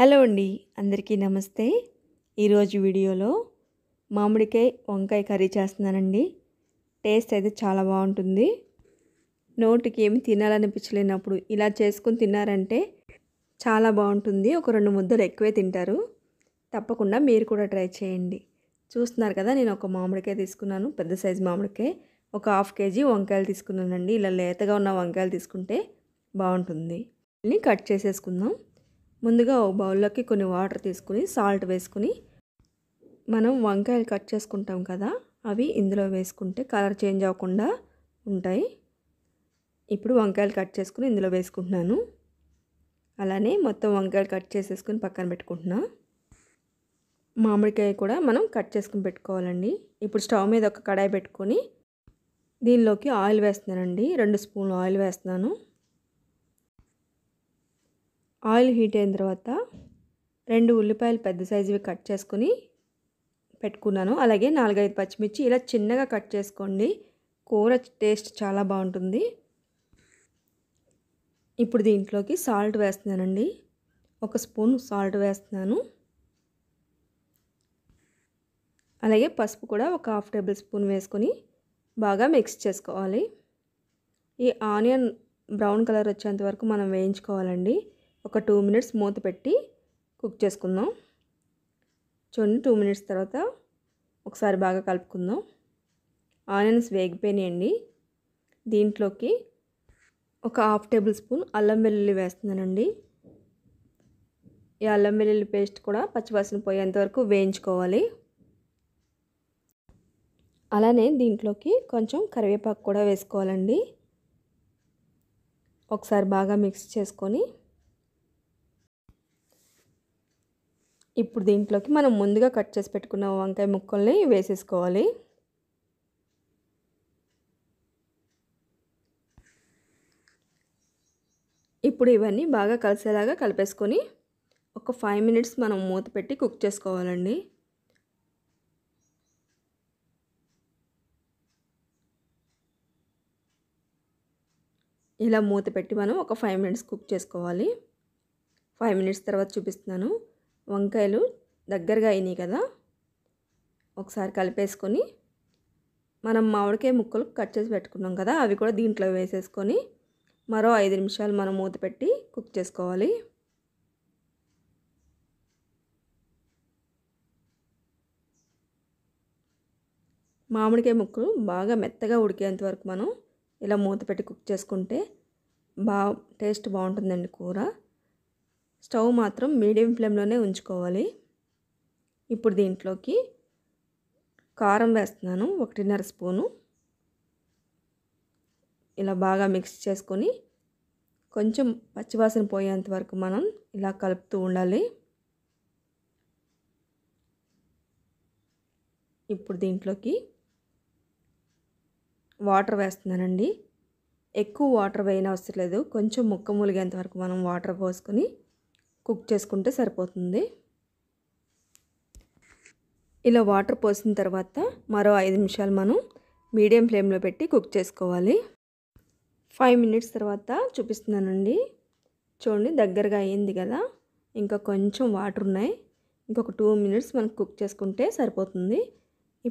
hello అండి అందరికీ నమస్తే ఈరోజు వీడియోలో మామిడికాయ వంకాయ కర్రీ చేస్తున్నానండి టేస్ట్ అయితే చాలా బాగుంటుంది నోటికి ఏమి తినాలనిపించలేనప్పుడు ఇలా చేసుకుని తిన్నారంటే చాలా బాగుంటుంది ఒక రెండు ముద్దలు ఎక్కువే తింటారు తప్పకుండా మీరు కూడా ట్రై చేయండి చూస్తున్నారు కదా నేను ఒక మామిడికాయ తీసుకున్నాను పెద్ద సైజు మామిడికాయ ఒక హాఫ్ కేజీ వంకాయలు తీసుకున్నానండి ఇలా లేతగా ఉన్న వంకాయలు తీసుకుంటే బాగుంటుంది కట్ చేసేసుకుందాం ముందుగా ఒక బౌల్లోకి కొన్ని వాటర్ తీసుకుని సాల్ట్ వేసుకుని మనం వంకాయలు కట్ చేసుకుంటాం కదా అవి ఇందులో వేసుకుంటే కలర్ చేంజ్ అవ్వకుండా ఉంటాయి ఇప్పుడు వంకాయలు కట్ చేసుకుని ఇందులో వేసుకుంటున్నాను అలానే మొత్తం వంకాయలు కట్ చేసేసుకుని పక్కన పెట్టుకుంటున్నా మామిడికాయ కూడా మనం కట్ చేసుకుని పెట్టుకోవాలండి ఇప్పుడు స్టవ్ మీద ఒక కడాయి పెట్టుకొని దీనిలోకి ఆయిల్ వేస్తున్నానండి రెండు స్పూన్లు ఆయిల్ వేస్తున్నాను ఆయిల్ హీట్ అయిన తర్వాత రెండు ఉల్లిపాయలు పెద్ద సైజువి కట్ చేసుకుని పెట్టుకున్నాను అలాగే నాలుగైదు పచ్చిమిర్చి ఇలా చిన్నగా కట్ చేసుకోండి కూర టేస్ట్ చాలా బాగుంటుంది ఇప్పుడు దీంట్లోకి సాల్ట్ వేస్తున్నానండి ఒక స్పూన్ సాల్ట్ వేస్తున్నాను అలాగే పసుపు కూడా ఒక హాఫ్ టేబుల్ స్పూన్ వేసుకొని బాగా మిక్స్ చేసుకోవాలి ఈ ఆనియన్ బ్రౌన్ కలర్ వచ్చేంత వరకు మనం వేయించుకోవాలండి ఒక టూ మినిట్స్ మూత పెట్టి కుక్ చేసుకుందాం చూడండి టూ మినిట్స్ తర్వాత ఒకసారి బాగా కలుపుకుందాం ఆనియన్స్ వేగిపోయినాయండి దీంట్లోకి ఒక హాఫ్ టేబుల్ స్పూన్ అల్లం వెల్లుల్లి వేస్తున్నానండి ఈ అల్లం వెల్లుల్లి పేస్ట్ కూడా పచ్చివాసన పోయేంతవరకు వేయించుకోవాలి అలానే దీంట్లోకి కొంచెం కరివేపాకు కూడా వేసుకోవాలండి ఒకసారి బాగా మిక్స్ చేసుకొని ఇప్పుడు దీంట్లోకి మనం ముందుగా కట్ చేసి పెట్టుకున్న వంకాయ ముక్కల్ని వేసేసుకోవాలి ఇప్పుడు ఇవన్నీ బాగా కలిసేలాగా కలిపేసుకొని ఒక ఫైవ్ మినిట్స్ మనం మూత పెట్టి కుక్ చేసుకోవాలండి ఇలా మూత పెట్టి మనం ఒక ఫైవ్ మినిట్స్ కుక్ చేసుకోవాలి ఫైవ్ మినిట్స్ తర్వాత చూపిస్తున్నాను వంకాయలు దగ్గరగా అయినాయి కదా ఒకసారి కలిపేసుకొని మనం మామిడికాయ ముక్కలు కట్ చేసి పెట్టుకున్నాం కదా అవి కూడా దీంట్లో వేసేసుకొని మరో ఐదు నిమిషాలు మనం మూత పెట్టి కుక్ చేసుకోవాలి మామిడికాయ ముక్కలు బాగా మెత్తగా ఉడికేంత వరకు మనం ఇలా మూత పెట్టి కుక్ చేసుకుంటే బా టేస్ట్ బాగుంటుందండి కూర స్టవ్ మాత్రం మీడియం ఫ్లేమ్లోనే ఉంచుకోవాలి ఇప్పుడు దీంట్లోకి కారం వేస్తున్నాను ఒకటిన్నర స్పూను ఇలా బాగా మిక్స్ చేసుకొని కొంచెం పచ్చివాసన పోయేంత వరకు మనం ఇలా కలుపుతూ ఉండాలి ఇప్పుడు దీంట్లోకి వాటర్ వేస్తున్నానండి ఎక్కువ వాటర్ వేయనవసరం లేదు కొంచెం ముక్క ములిగేంత వరకు మనం వాటర్ పోసుకొని కుక్ చేసుకుంటే సరిపోతుంది ఇలా వాటర్ పోసిన తర్వాత మరో ఐదు నిమిషాలు మనం మీడియం ఫ్లేమ్లో పెట్టి కుక్ చేసుకోవాలి ఫైవ్ మినిట్స్ తర్వాత చూపిస్తున్నానండి చూడండి దగ్గరగా అయింది కదా ఇంకా కొంచెం వాటర్ ఉన్నాయి ఇంకొక టూ మినిట్స్ మనం కుక్ చేసుకుంటే సరిపోతుంది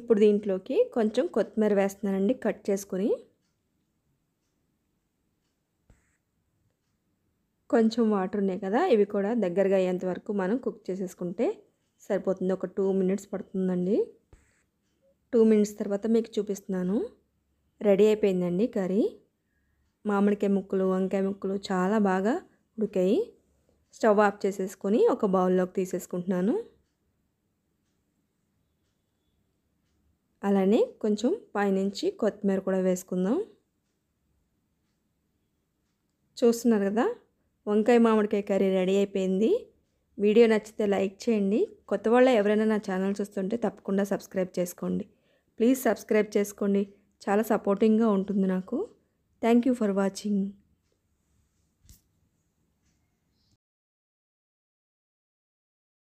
ఇప్పుడు దీంట్లోకి కొంచెం కొత్తిమీర వేస్తున్నానండి కట్ చేసుకొని కొంచెం వాటర్ ఉన్నాయి కదా ఇవి కూడా దగ్గరగా అయ్యేంత వరకు మనం కుక్ చేసేసుకుంటే సరిపోతుంది ఒక టూ మినిట్స్ పడుతుందండి టూ మినిట్స్ తర్వాత మీకు చూపిస్తున్నాను రెడీ అయిపోయిందండి కర్రీ మామిడికాయ ముక్కలు వంకాయ ముక్కలు చాలా బాగా ఉడికాయి స్టవ్ ఆఫ్ చేసేసుకొని ఒక బౌల్లోకి తీసేసుకుంటున్నాను అలానే కొంచెం పైనుంచి కొత్తిమీర కూడా వేసుకుందాం చూస్తున్నారు కదా వంకాయ మామిడికాయ కర్రీ రెడీ అయిపోయింది వీడియో నచ్చితే లైక్ చేయండి కొత్త వాళ్ళ ఎవరైనా నా ఛానల్ చూస్తుంటే తప్పకుండా సబ్స్క్రైబ్ చేసుకోండి ప్లీజ్ సబ్స్క్రైబ్ చేసుకోండి చాలా సపోర్టింగ్గా ఉంటుంది నాకు థ్యాంక్ యూ ఫర్ వాచింగ్